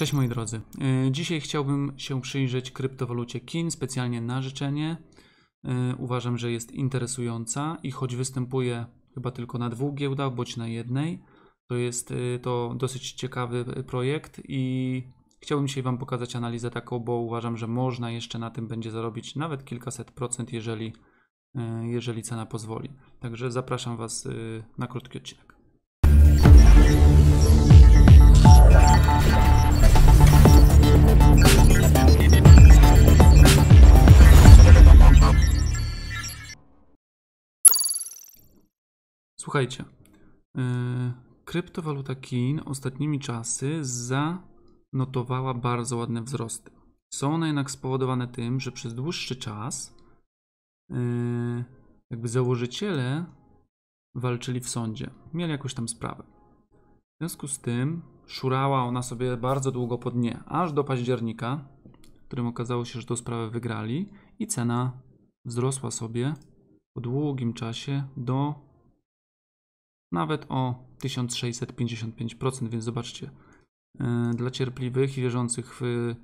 Cześć moi drodzy. Y, dzisiaj chciałbym się przyjrzeć kryptowalucie KIN specjalnie na życzenie. Y, uważam, że jest interesująca i choć występuje chyba tylko na dwóch giełdach, bądź na jednej, to jest y, to dosyć ciekawy projekt i chciałbym dzisiaj Wam pokazać analizę taką, bo uważam, że można jeszcze na tym będzie zarobić nawet kilkaset procent, jeżeli, jeżeli cena pozwoli. Także zapraszam Was na krótki odcinek. Słuchajcie, yy, kryptowaluta Kin ostatnimi czasy zanotowała bardzo ładne wzrosty. Są one jednak spowodowane tym, że przez dłuższy czas yy, jakby założyciele walczyli w sądzie, mieli jakąś tam sprawę. W związku z tym szurała ona sobie bardzo długo po dnie, aż do października, w którym okazało się, że tą sprawę wygrali i cena wzrosła sobie po długim czasie do nawet o 1655%, więc zobaczcie, e, dla cierpliwych i wierzących w,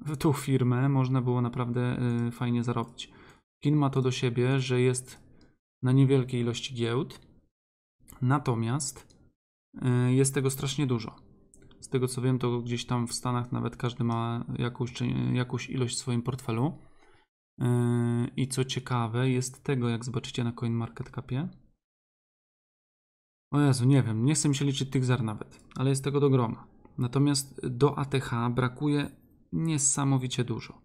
w tą firmę można było naprawdę e, fajnie zarobić. Kin ma to do siebie, że jest na niewielkiej ilości giełd, natomiast e, jest tego strasznie dużo. Z tego co wiem, to gdzieś tam w Stanach nawet każdy ma jakąś, jakąś ilość w swoim portfelu. I co ciekawe, jest tego, jak zobaczycie na CoinMarketCapie, o Jezu, nie wiem, nie chcę mi się liczyć tych zar nawet, ale jest tego do groma. Natomiast do ATH brakuje niesamowicie dużo.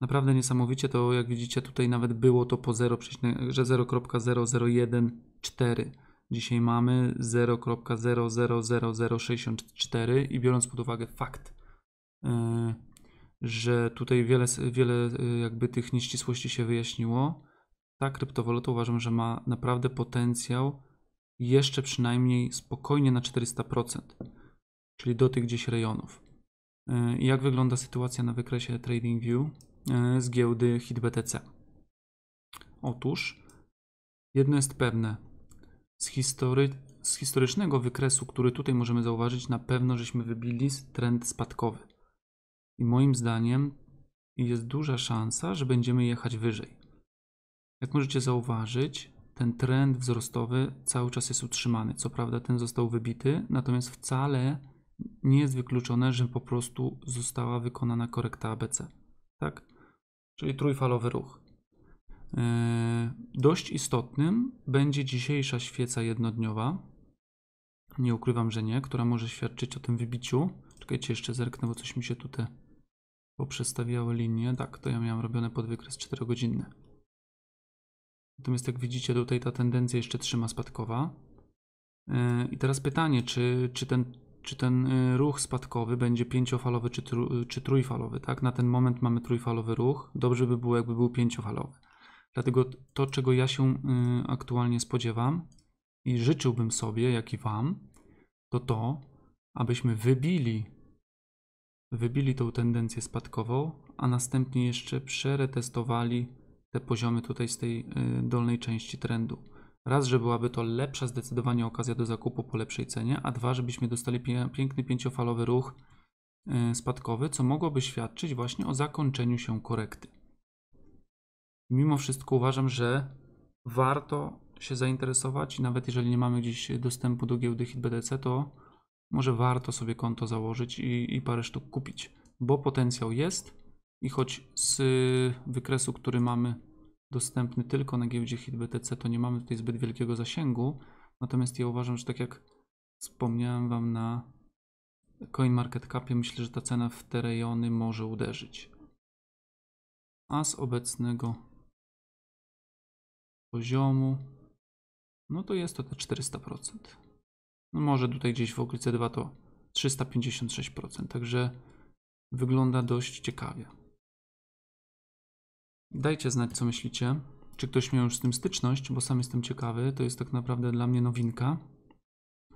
Naprawdę niesamowicie, to jak widzicie tutaj nawet było to po że 0,0014. Dzisiaj mamy 0,000064 i biorąc pod uwagę fakt, e, że tutaj wiele, wiele e, jakby tych nieścisłości się wyjaśniło, ta kryptowoluta uważam, że ma naprawdę potencjał jeszcze przynajmniej spokojnie na 400%, czyli do tych gdzieś rejonów. E, jak wygląda sytuacja na wykresie TradingView e, z giełdy HitBTC? Otóż jedno jest pewne. Z, history, z historycznego wykresu, który tutaj możemy zauważyć, na pewno żeśmy wybili trend spadkowy. I moim zdaniem jest duża szansa, że będziemy jechać wyżej. Jak możecie zauważyć, ten trend wzrostowy cały czas jest utrzymany. Co prawda, ten został wybity, natomiast wcale nie jest wykluczone, że po prostu została wykonana korekta ABC. Tak? Czyli trójfalowy ruch. E, dość istotnym będzie dzisiejsza świeca jednodniowa. Nie ukrywam, że nie, która może świadczyć o tym wybiciu. Czekajcie, jeszcze zerknę, bo coś mi się tutaj poprzestawiało linie. Tak, to ja miałem robione podwykres 4-godzinny. Natomiast jak widzicie tutaj ta tendencja jeszcze trzyma spadkowa. E, I teraz pytanie, czy, czy, ten, czy ten e, ruch spadkowy będzie pięciofalowy czy, tru, e, czy trójfalowy, tak? Na ten moment mamy trójfalowy ruch, dobrze by było jakby był pięciofalowy. Dlatego to, czego ja się aktualnie spodziewam i życzyłbym sobie, jak i Wam, to to, abyśmy wybili, wybili tą tendencję spadkową, a następnie jeszcze przeretestowali te poziomy tutaj z tej y, dolnej części trendu. Raz, że byłaby to lepsza zdecydowanie okazja do zakupu po lepszej cenie, a dwa, żebyśmy dostali piękny pięciofalowy ruch y, spadkowy, co mogłoby świadczyć właśnie o zakończeniu się korekty. Mimo wszystko uważam, że warto się zainteresować, nawet jeżeli nie mamy dziś dostępu do giełdy HitBTC, to może warto sobie konto założyć i, i parę sztuk kupić, bo potencjał jest, i choć z wykresu, który mamy dostępny tylko na giełdzie HitBTC, to nie mamy tutaj zbyt wielkiego zasięgu. Natomiast ja uważam, że tak jak wspomniałem Wam na CoinMarketCapie, myślę, że ta cena w te rejony może uderzyć. A z obecnego poziomu, no to jest to te 400%. No może tutaj gdzieś w okolicy 2 to 356%, także wygląda dość ciekawie. Dajcie znać, co myślicie. Czy ktoś miał już z tym styczność, bo sam jestem ciekawy. To jest tak naprawdę dla mnie nowinka.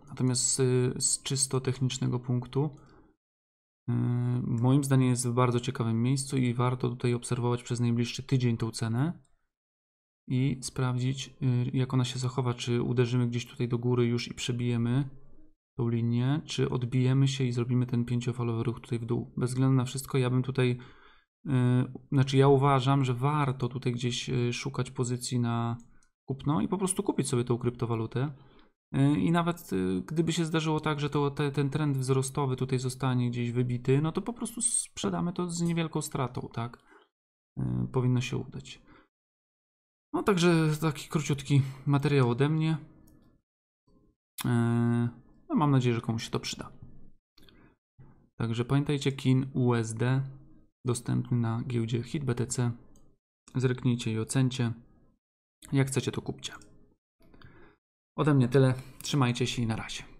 Natomiast z, z czysto technicznego punktu, yy, moim zdaniem jest w bardzo ciekawym miejscu i warto tutaj obserwować przez najbliższy tydzień tą cenę i sprawdzić, yy, jak ona się zachowa. Czy uderzymy gdzieś tutaj do góry już i przebijemy tą linię, czy odbijemy się i zrobimy ten pięciofalowy ruch tutaj w dół. Bez względu na wszystko, ja bym tutaj Y, znaczy, ja uważam, że warto tutaj gdzieś y, szukać pozycji na kupno i po prostu kupić sobie tą kryptowalutę. Y, I nawet gdyby się zdarzyło tak, że to, te, ten trend wzrostowy tutaj zostanie gdzieś wybity, no to po prostu sprzedamy to z niewielką stratą, tak? Powinno się udać. No także taki króciutki materiał ode mnie. No, mam nadzieję, że komuś się to przyda. Także pamiętajcie, KIN USD dostępny na giełdzie HitBTC. Zerknijcie i ocencie. Jak chcecie, to kupcie. Ode mnie tyle. Trzymajcie się i na razie.